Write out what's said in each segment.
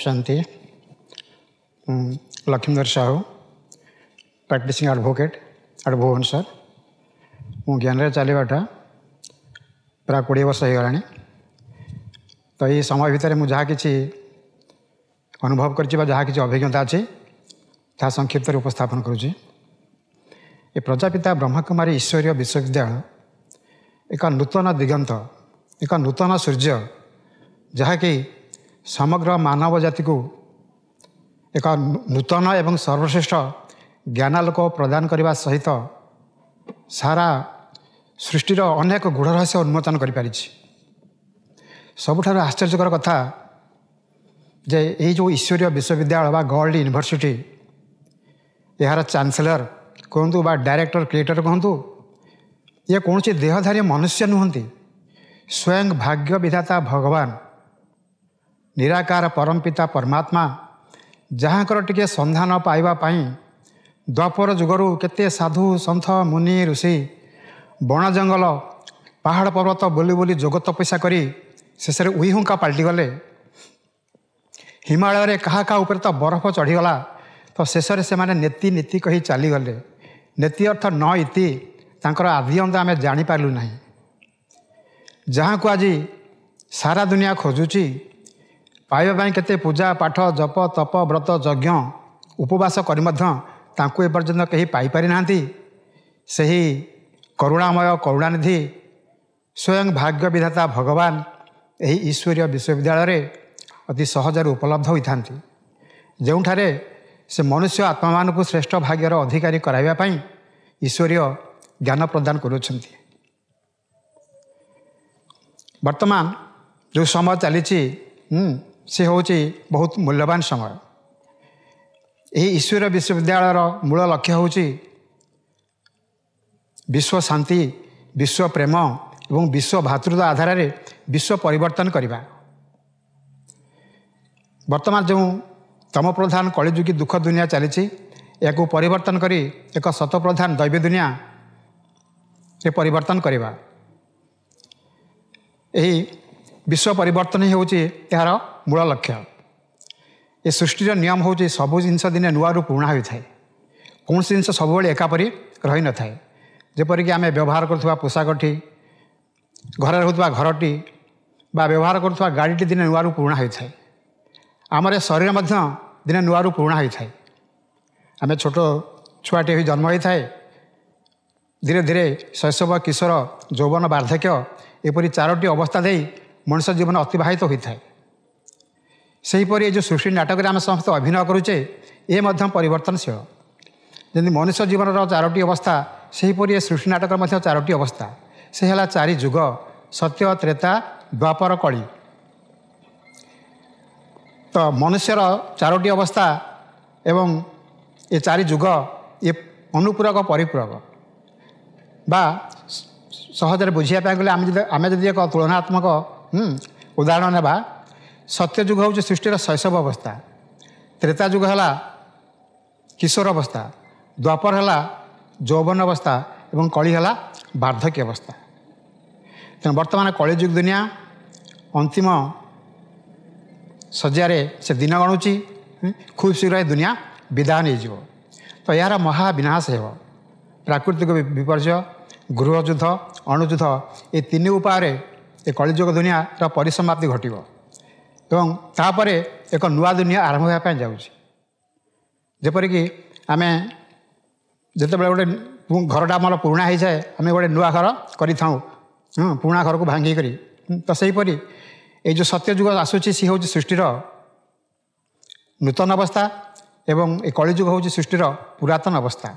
शांति Laxmidhar Sahu practising advocate आड sir मु ज्ञान चलवाटा प्राय कोड़े वर्ष हो गला तो ये समय भितर मुझे अनुभव कर अभिज्ञता अच्छी ता संक्षिप्त उपस्थापन कर प्रजापिता ब्रह्मकुमारी ईश्वरीय विश्वविद्यालय एक नूतन दिगंत एक नूतन सूर्य जहाँकि ସମଗ୍ର ମାନବ ଜାତିକୁ ଏକ ନୂତନ ଏବଂ ସର୍ବଶ୍ରେଷ୍ଠ ଜ୍ଞାନାଲୋକ ପ୍ରଦାନ କରିବା ସହିତ ସାରା ସୃଷ୍ଟିର ଅନେକ ଗୃଢ ରହସ୍ୟ ଉନ୍ମୋଚନ କରିପାରିଛି ସବୁଠାରୁ ଆଶ୍ଚର୍ଯ୍ୟକର କଥା ଯେ ଏହି ଯେଉଁ ଈଶ୍ୱରୀୟ ବିଶ୍ୱବିଦ୍ୟାଳୟ ବା ଗଲ୍ଡ ୟୁନିଭର୍ସିଟି ଏହାର ଚାନ୍ସେଲର କୁହନ୍ତୁ ବା ଡାଇରେକ୍ଟର କ୍ରିଏଟର କୁହନ୍ତୁ ଇଏ କୌଣସି ଦେହଧାରୀ ମନୁଷ୍ୟ ନୁହନ୍ତି ସ୍ୱୟଂ ଭାଗ୍ୟ ବିଧାତା ଭଗବାନ ନିରାକାର ପରମପିତା ପରମାତ୍ମା ଯାହାଙ୍କର ଟିକିଏ ସନ୍ଧାନ ପାଇବା ପାଇଁ ଦ୍ୱାପର ଯୁଗରୁ କେତେ ସାଧୁ ସନ୍ଥ ମୁନି ଋଷି ବଣ ଜଙ୍ଗଲ ପାହାଡ଼ ପର୍ବତ ବୁଲି ବୁଲି ଯୋଗ ତପସ୍ୟା କରି ଶେଷରେ ଉଇହୁଙ୍କା ପାଲଟିଗଲେ ହିମାଳୟରେ କାହା କାହା ଉପରେ ତ ବରଫ ଚଢ଼ିଗଲା ତ ଶେଷରେ ସେମାନେ ନେତି ନୀତି କହି ଚାଲିଗଲେ ନେତି ଅର୍ଥ ନ ଇତି ତାଙ୍କର ଆଦି ଅନ୍ତ ଆମେ ଜାଣିପାରିଲୁ ନାହିଁ ଯାହାକୁ ଆଜି ସାରା ଦୁନିଆ ଖୋଜୁଛି ପାଇବା ପାଇଁ କେତେ ପୂଜା ପାଠ ଜପ ତପ ବ୍ରତ ଯଜ୍ଞ ଉପବାସ କରି ମଧ୍ୟ ତାଙ୍କୁ ଏପର୍ଯ୍ୟନ୍ତ କେହି ପାଇପାରିନାହାନ୍ତି ସେହି କରୁଣାମୟ କରୁଣାନିଧି ସ୍ୱୟଂ ଭାଗ୍ୟ ବିଧାତା ଭଗବାନ ଏହି ଈଶ୍ୱରୀୟ ବିଶ୍ୱବିଦ୍ୟାଳୟରେ ଅତି ସହଜରେ ଉପଲବ୍ଧ ହୋଇଥାନ୍ତି ଯେଉଁଠାରେ ସେ ମନୁଷ୍ୟ ଆତ୍ମାମାନଙ୍କୁ ଶ୍ରେଷ୍ଠ ଭାଗ୍ୟର ଅଧିକାରୀ କରାଇବା ପାଇଁ ଈଶ୍ୱରୀୟ ଜ୍ଞାନ ପ୍ରଦାନ କରୁଅଛନ୍ତି ବର୍ତ୍ତମାନ ଯେଉଁ ସମୟ ଚାଲିଛି ସେ ହେଉଛି ବହୁତ ମୂଲ୍ୟବାନ ସମୟ ଏହି ଈଶ୍ୱର ବିଶ୍ୱବିଦ୍ୟାଳୟର ମୂଳ ଲକ୍ଷ୍ୟ ହେଉଛି ବିଶ୍ୱ ଶାନ୍ତି ବିଶ୍ୱ ପ୍ରେମ ଏବଂ ବିଶ୍ୱ ଭାତୃତା ଆଧାରରେ ବିଶ୍ୱ ପରିବର୍ତ୍ତନ କରିବା ବର୍ତ୍ତମାନ ଯେଉଁ ତମ ପ୍ରଧାନ କଳିଯୁଗୀ ଦୁଃଖ ଦୁନିଆ ଚାଲିଛି ଏହାକୁ ପରିବର୍ତ୍ତନ କରି ଏକ ଶତପ୍ରଧାନ ଦୈବ ଦୁନିଆରେ ପରିବର୍ତ୍ତନ କରିବା ଏହି ବିଶ୍ୱ ପରିବର୍ତ୍ତନ ହେଉଛି ଏହାର ମୂଳ ଲକ୍ଷ୍ୟ ଏ ସୃଷ୍ଟିର ନିୟମ ହେଉଛି ସବୁ ଜିନିଷ ଦିନେ ନୂଆରୁ ପୁରୁଣା ହୋଇଥାଏ କୌଣସି ଜିନିଷ ସବୁବେଳେ ଏକାପରି ରହିନଥାଏ ଯେପରିକି ଆମେ ବ୍ୟବହାର କରୁଥିବା ପୋଷାକଟି ଘରେ ରହୁଥିବା ଘରଟି ବା ବ୍ୟବହାର କରୁଥିବା ଗାଡ଼ିଟି ଦିନେ ନୂଆରୁ ପୁରୁଣା ହୋଇଥାଏ ଆମର ଶରୀର ମଧ୍ୟ ଦିନେ ନୂଆରୁ ପୁରୁଣା ହୋଇଥାଏ ଆମେ ଛୋଟ ଛୁଆଟିଏ ହୋଇ ଜନ୍ମ ହୋଇଥାଏ ଧୀରେ ଧୀରେ ଶୈଶବ କିଶୋର ଯୌବନ ବାର୍ଦ୍ଧକ୍ୟ ଏପରି ଚାରୋଟି ଅବସ୍ଥା ଦେଇ ମଣିଷ ଜୀବନ ଅତିବାହିତ ହୋଇଥାଏ ସେହିପରି ଏ ଯେଉଁ ସୃଷ୍ଟି ନାଟକରେ ଆମେ ସମସ୍ତେ ଅଭିନୟ କରୁଛେ ଏ ମଧ୍ୟ ପରିବର୍ତ୍ତନଶୀଳ ଯେମିତି ମଣିଷ ଜୀବନର ଚାରୋଟି ଅବସ୍ଥା ସେହିପରି ଏ ସୃଷ୍ଟି ନାଟକର ମଧ୍ୟ ଚାରୋଟି ଅବସ୍ଥା ସେ ହେଲା ଚାରି ଯୁଗ ସତ୍ୟ ତ୍ରେତା ଦ୍ୱାପର କଳି ତ ମନୁଷ୍ୟର ଚାରୋଟି ଅବସ୍ଥା ଏବଂ ଏ ଚାରି ଯୁଗ ଏ ଅନୁପୂରକ ପରିପୂରକ ବା ସହଜରେ ବୁଝିବା ପାଇଁ ଗଲେ ଆମେ ଯଦି ଆମେ ଯଦି ଏକ ତୁଳନାତ୍ମକ ଉଦାହରଣ ନେବା ସତ୍ୟ ଯୁଗ ହେଉଛି ସୃଷ୍ଟିର ଶୈଶବ ଅବସ୍ଥା ତ୍ରେତା ଯୁଗ ହେଲା କିଶୋର ଅବସ୍ଥା ଦ୍ୱାପର ହେଲା ଯୌବନ ଅବସ୍ଥା ଏବଂ କଳି ହେଲା ବାର୍ଦ୍ଧକ୍ୟ ଅବସ୍ଥା ତେଣୁ ବର୍ତ୍ତମାନ କଳି ଯୁଗ ଦୁନିଆ ଅନ୍ତିମ ଶଯ୍ୟାରେ ସେ ଦିନ ଗଣୁଛି ଖୁବ୍ ଶୀଘ୍ର ଏ ଦୁନିଆ ବିଦା ନେଇଯିବ ତ ଏହାର ମହା ବିନାଶ ହେବ ପ୍ରାକୃତିକ ବିପର୍ଯ୍ୟୟ ଗୃହଯୁଦ୍ଧ ଅଣୁଯୁଦ୍ଧ ଏ ତିନି ଉପାୟରେ ଏ କଳିଯୁଗ ଦୁନିଆର ପରିସମାପ୍ତି ଘଟିବ ଏବଂ ତାପରେ ଏକ ନୂଆ ଦୁନିଆ ଆରମ୍ଭ ହେବା ପାଇଁ ଯାଉଛି ଯେପରିକି ଆମେ ଯେତେବେଳେ ଗୋଟେ ଘରଟା ଆମର ପୁରୁଣା ହୋଇଯାଏ ଆମେ ଗୋଟେ ନୂଆ ଘର କରିଥାଉ ପୁରୁଣା ଘରକୁ ଭାଙ୍ଗିକରି ତ ସେହିପରି ଏଇ ଯେଉଁ ସତ୍ୟ ଯୁଗ ଆସୁଛି ସିଏ ହେଉଛି ସୃଷ୍ଟିର ନୂତନ ଅବସ୍ଥା ଏବଂ ଏ କଳିଯୁଗ ହେଉଛି ସୃଷ୍ଟିର ପୁରାତନ ଅବସ୍ଥା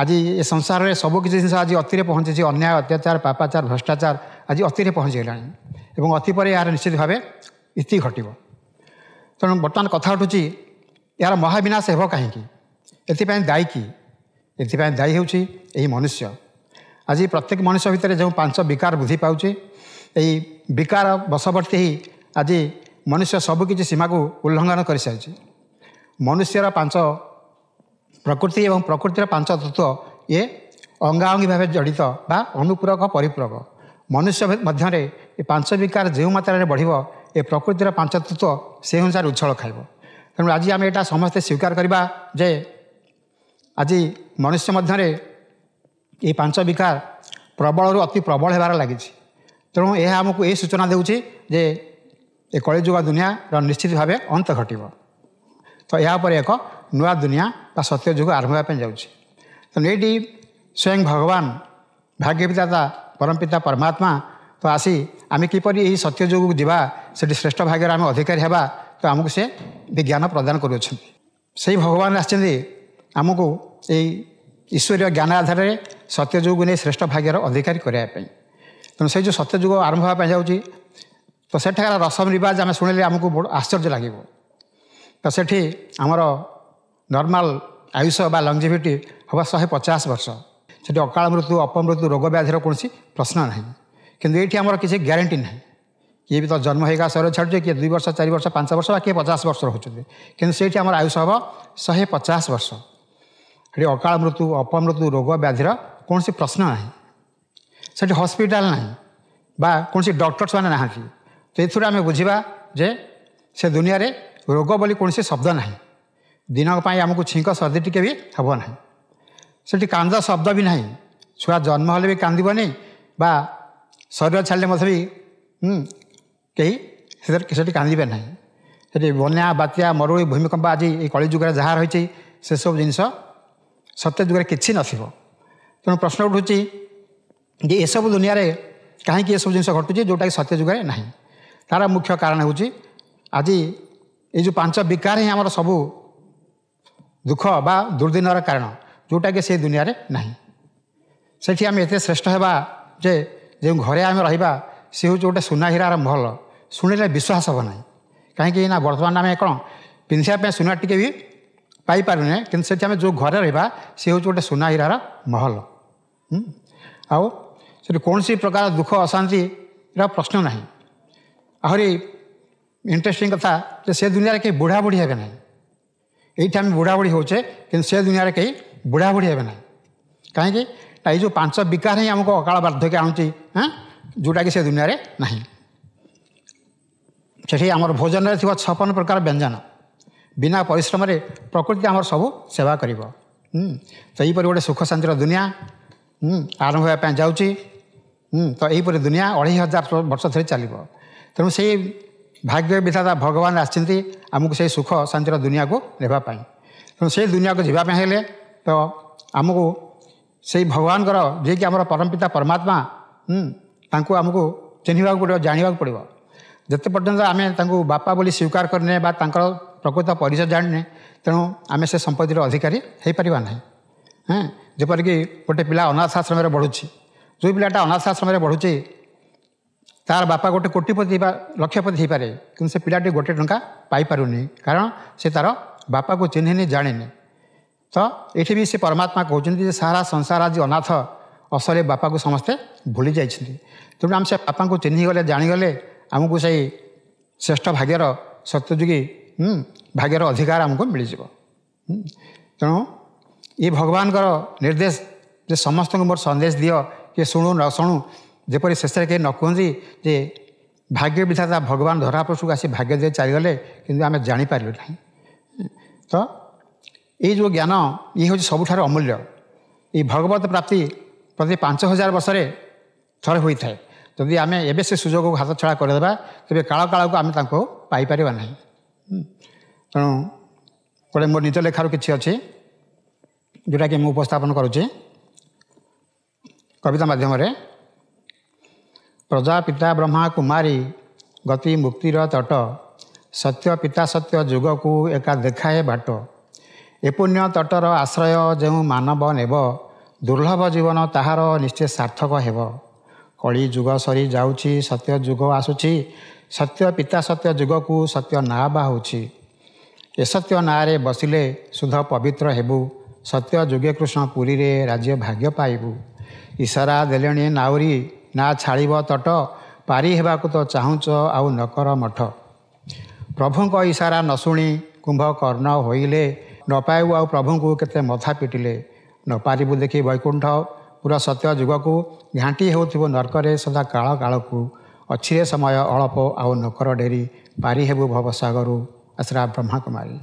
ଆଜି ଏ ସଂସାରରେ ସବୁକିଛି ଜିନିଷ ଆଜି ଅତିରେ ପହଞ୍ଚିଛି ଅନ୍ୟାୟ ଅତ୍ୟାଚାର ପାପାଚାର ଭ୍ରଷ୍ଟାଚାର ଆଜି ଅତିରେ ପହଞ୍ଚିଗଲାଣି ଏବଂ ଅତି ପରେ ଏହାର ନିଶ୍ଚିତ ଭାବେ ଇତି ଘଟିବ ତେଣୁ ବର୍ତ୍ତମାନ କଥା ଉଠୁଛି ଏହାର ମହାବିନାଶ ହେବ କାହିଁକି ଏଥିପାଇଁ ଦାୟୀ କି ଏଥିପାଇଁ ଦାୟୀ ହେଉଛି ଏହି ମନୁଷ୍ୟ ଆଜି ପ୍ରତ୍ୟେକ ମଣିଷ ଭିତରେ ଯେଉଁ ପାଞ୍ଚ ବିକାର ବୃଦ୍ଧି ପାଉଛି ଏହି ବିକାର ବଶବର୍ତ୍ତୀ ହେଇ ଆଜି ମନୁଷ୍ୟ ସବୁକିଛି ସୀମାକୁ ଉଲ୍ଲଙ୍ଘନ କରିସାରିଛି ମନୁଷ୍ୟର ପାଞ୍ଚ ପ୍ରକୃତି ଏବଂ ପ୍ରକୃତିର ପାଞ୍ଚ ତତ୍ତ୍ୱ ଇଏ ଅଙ୍ଗାଅଙ୍ଗୀ ଭାବେ ଜଡ଼ିତ ବା ଅନୁପୂରକ ପରିପୂରକ ମନୁଷ୍ୟ ମଧ୍ୟରେ ଏ ପାଞ୍ଚ ବିକାର ଯେଉଁ ମାତ୍ରାରେ ବଢ଼ିବ ଏ ପ୍ରକୃତିର ପାଞ୍ଚ ତତ୍ଵ ସେହି ଅନୁସାରେ ଉଚ୍ଛଳ ଖାଇବ ତେଣୁ ଆଜି ଆମେ ଏଇଟା ସମସ୍ତେ ସ୍ୱୀକାର କରିବା ଯେ ଆଜି ମନୁଷ୍ୟ ମଧ୍ୟରେ ଏହି ପାଞ୍ଚ ବିକାର ପ୍ରବଳରୁ ଅତି ପ୍ରବଳ ହେବାର ଲାଗିଛି ତେଣୁ ଏହା ଆମକୁ ଏହି ସୂଚନା ଦେଉଛି ଯେ ଏ କଳିଯୁଗ ଦୁନିଆର ନିଶ୍ଚିତ ଭାବେ ଅନ୍ତ ଘଟିବ ତ ଏହା ଉପରେ ଏକ ନୂଆ ଦୁନିଆ ବା ସତ୍ୟ ଯୁଗ ଆରମ୍ଭ ହେବା ପାଇଁ ଯାଉଛି ତେଣୁ ଏଇଠି ସ୍ୱୟଂ ଭଗବାନ ଭାଗ୍ୟ ପିତା ପରମପିତା ପରମାତ୍ମା ତ ଆସି ଆମେ କିପରି ଏହି ସତ୍ୟ ଯୋଗକୁ ଯିବା ସେଠି ଶ୍ରେଷ୍ଠ ଭାଗ୍ୟର ଆମେ ଅଧିକାରୀ ହେବା ତ ଆମକୁ ସେ ବିଜ୍ଞାନ ପ୍ରଦାନ କରୁଅଛନ୍ତି ସେହି ଭଗବାନ ଆସିଛନ୍ତି ଆମକୁ ଏଇ ଈଶ୍ୱରୀୟ ଜ୍ଞାନ ଆଧାରରେ ସତ୍ୟ ଯୋଗକୁ ନେଇ ଶ୍ରେଷ୍ଠ ଭାଗ୍ୟର ଅଧିକାରୀ କରିବା ପାଇଁ ତେଣୁ ସେଇ ଯେଉଁ ସତ୍ୟ ଯୁଗ ଆରମ୍ଭ ହେବା ପାଇଁ ଯାଉଛି ତ ସେଠାକାର ରସମ ରିବାଜ ଆମେ ଶୁଣିଲେ ଆମକୁ ବଡ଼ ଆଶ୍ଚର୍ଯ୍ୟ ଲାଗିବ ତ ସେଠି ଆମର ନର୍ମାଲ ଆୟୁଷ ବା ଲଙ୍ଗଜିଭିଟି ହେବ ଶହେ ପଚାଶ ବର୍ଷ से अकाल मृत्यु अपमृत्यु रोग व्याधि कौन प्रश्न ना कि ये आम किसी ग्यारंटी ना किए भी तो जन्म होगा शहर छाड़े किए दुई वर्ष चार वर्ष पांच वर्ष किए पचास वर्ष रोचे कि आयुष हम शहे पचास वर्ष ये अकाल मृत्यु अपमृत्यु रोग व्याधि कौन प्रश्न ना से हस्पिटाल ना बासी डक्टर्स मैंने ना तो यूर आम बुझा जे से दुनिया रे रोग बोली कौन शब्द ना दिन आमको छींक सर्दी टी हम ना ସେଠି କାନ୍ଦ ଶବ୍ଦ ବି ନାହିଁ ଛୁଆ ଜନ୍ମ ହେଲେ ବି କାନ୍ଦିବନି ବା ଶରୀର ଛାଡ଼ିଲେ ମଧ୍ୟ ବି କେହି ସେଥିରେ ସେଠି କାନ୍ଦିବେ ନାହିଁ ସେଠି ବନ୍ୟା ବାତ୍ୟା ମରୁଡ଼ି ଭୂମିକମ୍ପ ଆଜି ଏଇ କଳି ଯୁଗରେ ଯାହା ରହିଛି ସେସବୁ ଜିନିଷ ସତ୍ୟ ଯୁଗରେ କିଛି ନଥିବ ତେଣୁ ପ୍ରଶ୍ନ ଉଠୁଛି ଯେ ଏସବୁ ଦୁନିଆରେ କାହିଁକି ଏସବୁ ଜିନିଷ ଘଟୁଛି ଯେଉଁଟାକି ସତ୍ୟ ଯୁଗରେ ନାହିଁ ତା'ର ମୁଖ୍ୟ କାରଣ ହେଉଛି ଆଜି ଏଇ ଯେଉଁ ପାଞ୍ଚ ବିକାର ହିଁ ଆମର ସବୁ ଦୁଃଖ ବା ଦୁର୍ଦିନର କାରଣ जोटा कि से दुनिया रे ना से आम एत श्रेष्ठ हवा जे जो घरे आम रहा से हूँ गोटे सुना हीरार महल शुणिले विश्वास हम ना कहीं बर्तमान आम कौन पिंधिया सुना टिके भी पाई कि जो घरे रहा सी हूँ गोटे सुना हीरार महल आठ प्रकार दुख अशांति प्रश्न ना आहरी इंटरेस्टिंग कथा से दुनिया के बुढ़ा बुढ़ी हे ना ये आम बुढ़ा बुढ़ी हो दुनिया के बुढ़ा बुढ़ी हे ना कहीं जो पांच विकार ही आमको अकाल बार्धक्य हाँ, जोटा कि दुनिया रे नहीं से आम भोजन छपन प्रकार व्यंजन बिना पिश्रम प्रकृति आम सब सेवा कर हम्म, तो यहीपर गोटे सुख शांतिर दुनिया हम्म, आरंभ होगा जाऊँ हम्म, तो यहीपर दुनिया अढ़ई हजार वर्ष धरी चल तेणु से भाग्य विधाता भगवान आमको से सुख शांतिर दुनिया को नेपाई तेणु से दुनिया को जीवापे ତ ଆମକୁ ସେଇ ଭଗବାନଙ୍କର ଯିଏକି ଆମର ପରମପିତା ପରମାତ୍ମା ତାଙ୍କୁ ଆମକୁ ଚିହ୍ନିବାକୁ ପଡ଼ିବ ଜାଣିବାକୁ ପଡ଼ିବ ଯେତେ ପର୍ଯ୍ୟନ୍ତ ଆମେ ତାଙ୍କୁ ବାପା ବୋଲି ସ୍ୱୀକାର କରିନେ ବା ତାଙ୍କର ପ୍ରକୃତ ପରିଚୟ ଜାଣିନେ ତେଣୁ ଆମେ ସେ ସମ୍ପତ୍ତିର ଅଧିକାରୀ ହୋଇପାରିବା ନାହିଁ ହଁ ଯେପରିକି ଗୋଟେ ପିଲା ଅନାଥ ଆଶ୍ରମରେ ବଢ଼ୁଛି ଯେଉଁ ପିଲାଟା ଅନାଥ ଆଶ୍ରମରେ ବଢ଼ୁଛି ତାର ବାପା ଗୋଟେ କୋଟିପତି ବା ଲକ୍ଷପତି ହୋଇପାରେ କିନ୍ତୁ ସେ ପିଲାଟି ଗୋଟେ ଟଙ୍କା ପାଇପାରୁନି କାରଣ ସେ ତାର ବାପାକୁ ଚିହ୍ନିନି ଜାଣିନି ତ ଏଠି ବି ସେ ପରମାତ୍ମା କହୁଛନ୍ତି ଯେ ସାରା ସଂସାର ଆଜି ଅନାଥ ଅସରେ ବାପାକୁ ସମସ୍ତେ ଭୁଲି ଯାଇଛନ୍ତି ତେଣୁ ଆମେ ସେ ବାପାଙ୍କୁ ଚିହ୍ନିଗଲେ ଜାଣିଗଲେ ଆମକୁ ସେଇ ଶ୍ରେଷ୍ଠ ଭାଗ୍ୟର ସତ୍ୟଯୋଗୀ ଭାଗ୍ୟର ଅଧିକାର ଆମକୁ ମିଳିଯିବ ତେଣୁ ଏ ଭଗବାନଙ୍କର ନିର୍ଦ୍ଦେଶ ଯେ ସମସ୍ତଙ୍କୁ ମୋର ସନ୍ଦେଶ ଦିଅ କିଏ ଶୁଣୁ ନ ଶୁଣୁ ଯେପରି ଶେଷରେ କେହି ନ କୁହନ୍ତି ଯେ ଭାଗ୍ୟ ବିଧାତା ଭଗବାନ ଧରାପୃଷକୁ ଆସି ଭାଗ୍ୟ ଦେଇ ଚାଲିଗଲେ କିନ୍ତୁ ଆମେ ଜାଣିପାରିଲୁ ନାହିଁ ତ ଏଇ ଯେଉଁ ଜ୍ଞାନ ଇଏ ହେଉଛି ସବୁଠାରୁ ଅମୂଲ୍ୟ ଏଇ ଭଗବତ ପ୍ରାପ୍ତି ପ୍ରତି ପାଞ୍ଚ ହଜାର ବର୍ଷରେ ଥରେ ହୋଇଥାଏ ଯଦି ଆମେ ଏବେ ସେ ସୁଯୋଗକୁ ହାତ ଛଡ଼ା କରିଦେବା ତେବେ କାଳ କାଳକୁ ଆମେ ତାଙ୍କୁ ପାଇପାରିବା ନାହିଁ ତେଣୁ ଗୋଟେ ମୋ ନିଜ ଲେଖାରୁ କିଛି ଅଛି ଯେଉଁଟାକି ମୁଁ ଉପସ୍ଥାପନ କରୁଛି କବିତା ମାଧ୍ୟମରେ ପ୍ରଜା ପିତା ବ୍ରହ୍ମା କୁମାରୀ ଗତି ମୁକ୍ତିର ତଟ ସତ୍ୟ ପିତା ସତ୍ୟ ଯୁଗକୁ ଏକା ଦେଖାଏ ବାଟ ଏ ପୁଣ୍ୟ ତଟର ଆଶ୍ରୟ ଯେଉଁ ମାନବ ନେବ ଦୁର୍ଲଭ ଜୀବନ ତାହାର ନିଶ୍ଚୟ ସାର୍ଥକ ହେବ କଳି ଯୁଗ ସରି ଯାଉଛି ସତ୍ୟ ଯୁଗ ଆସୁଛି ସତ୍ୟ ପିତା ସତ୍ୟ ଯୁଗକୁ ସତ୍ୟ ନାଁ ବାହୁଛି ଏ ସତ୍ୟ ନାଁରେ ବସିଲେ ସୁଧ ପବିତ୍ର ହେବୁ ସତ୍ୟ ଯୋଗେ କୃଷ୍ଣ ପୁରୀରେ ରାଜ୍ୟ ଭାଗ୍ୟ ପାଇବୁ ଇସାରା ଦେଲେଣି ନାଉରି ନା ଛାଡ଼ିବ ତଟ ପାରି ହେବାକୁ ତ ଚାହୁଁଛ ଆଉ ନକର ମଠ ପ୍ରଭୁଙ୍କ ଇସାରା ନ ଶୁଣି କୁମ୍ଭକର୍ଣ୍ଣ ହୋଇଲେ ନ ପାଇବୁ ଆଉ ପ୍ରଭୁଙ୍କୁ କେତେ ମଥା ପିଟିଲେ ନ ପାରିବୁ ଦେଖି ବୈକୁଣ୍ଠ ପୁରା ସତ୍ୟ ଯୁଗକୁ ଘାଣ୍ଟି ହେଉଥିବୁ ନର୍କରେ ସଦା କାଳ କାଳକୁ ଅଛିରେ ସମୟ ଅଳପ ଆଉ ନକର ଡେରି ପାରି ହେବୁ ଭବସାଗରୁ ଆଶ୍ରା ବ୍ରହ୍ମା କୁମାରୀ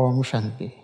ଓମ୍ ଶାନ୍ତି